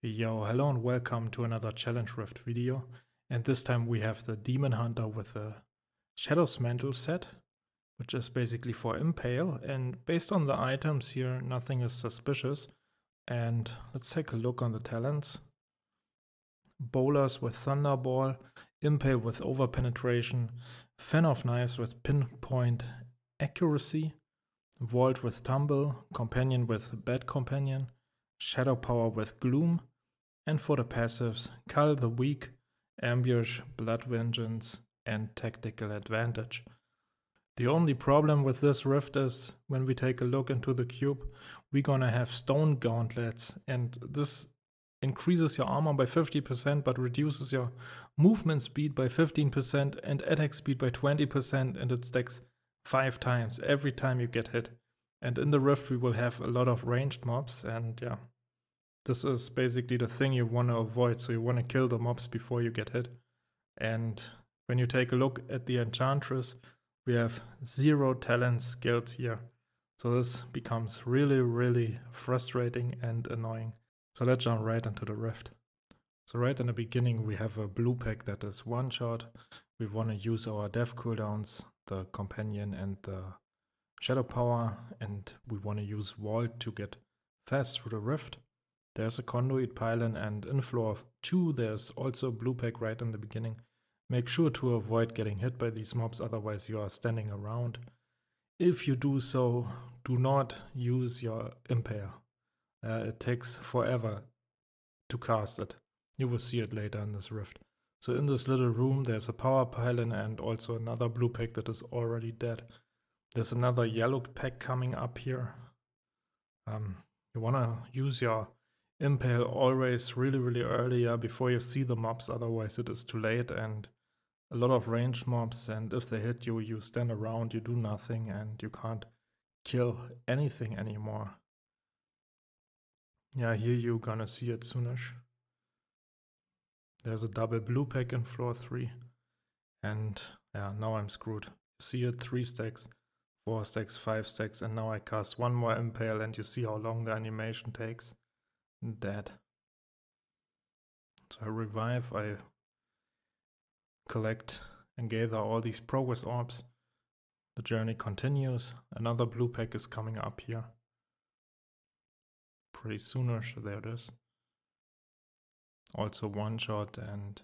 Yo, hello and welcome to another Challenge Rift video. And this time we have the Demon Hunter with the Shadows Mantle set, which is basically for Impale. And based on the items here, nothing is suspicious. And let's take a look on the talents. Bowlers with Thunderball, Impale with Overpenetration, Fan of Knives with Pinpoint Accuracy, Vault with Tumble, Companion with Bad Companion, Shadow Power with Gloom, and for the passives, Cull the Weak, Ambush, Blood Vengeance, and Tactical Advantage. The only problem with this rift is when we take a look into the cube, we're gonna have stone gauntlets, and this increases your armor by 50% but reduces your movement speed by 15% and attack speed by 20%, and it stacks five times every time you get hit. And in the rift, we will have a lot of ranged mobs, and yeah, this is basically the thing you want to avoid. So you want to kill the mobs before you get hit. And when you take a look at the enchantress, we have zero talent skilled here. So this becomes really, really frustrating and annoying. So let's jump right into the rift. So right in the beginning, we have a blue pack that is one shot. We want to use our death cooldowns, the companion and the shadow power and we want to use vault to get fast through the rift. There's a conduit pylon and in of 2 there's also a blue pack right in the beginning. Make sure to avoid getting hit by these mobs otherwise you are standing around. If you do so, do not use your impair. Uh, it takes forever to cast it. You will see it later in this rift. So in this little room there's a power pylon and also another blue pack that is already dead. There's another yellow pack coming up here. Um, you want to use your impale always really, really early yeah, before you see the mobs. Otherwise, it is too late and a lot of range mobs. And if they hit you, you stand around, you do nothing, and you can't kill anything anymore. Yeah, here you gonna see it soonish. There's a double blue pack in floor 3. And yeah, now I'm screwed. see it, 3 stacks four stacks, five stacks, and now I cast one more impale and you see how long the animation takes. Dead. So I revive, I collect and gather all these progress orbs. The journey continues. Another blue pack is coming up here. Pretty soonish, uh, there it is. Also one shot and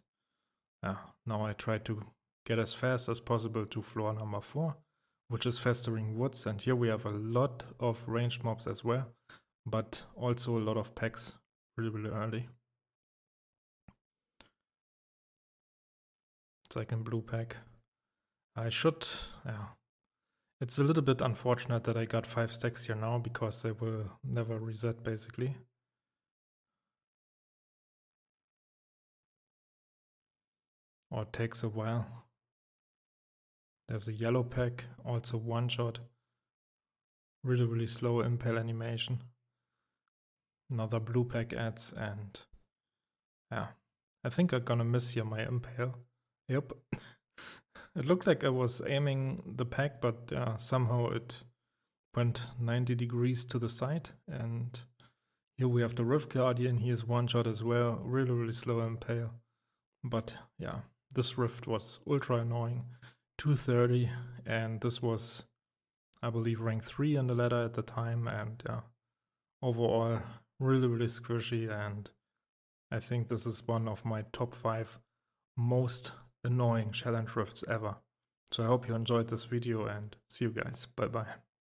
uh, now I try to get as fast as possible to floor number four which is festering woods. And here we have a lot of ranged mobs as well, but also a lot of packs really, really early. Second blue pack. I should, yeah. It's a little bit unfortunate that I got five stacks here now because they will never reset basically. Or takes a while. There's a yellow pack, also one shot. Really, really slow impale animation. Another blue pack adds and yeah. I think I'm gonna miss here my impale. Yep. it looked like I was aiming the pack, but uh, somehow it went 90 degrees to the side. And here we have the Rift Guardian. Here's one shot as well. Really, really slow impale. But yeah, this Rift was ultra annoying. 230, and this was, I believe, rank 3 in the ladder at the time, and yeah, uh, overall, really, really squishy, and I think this is one of my top 5 most annoying challenge rifts ever. So I hope you enjoyed this video, and see you guys. Bye-bye.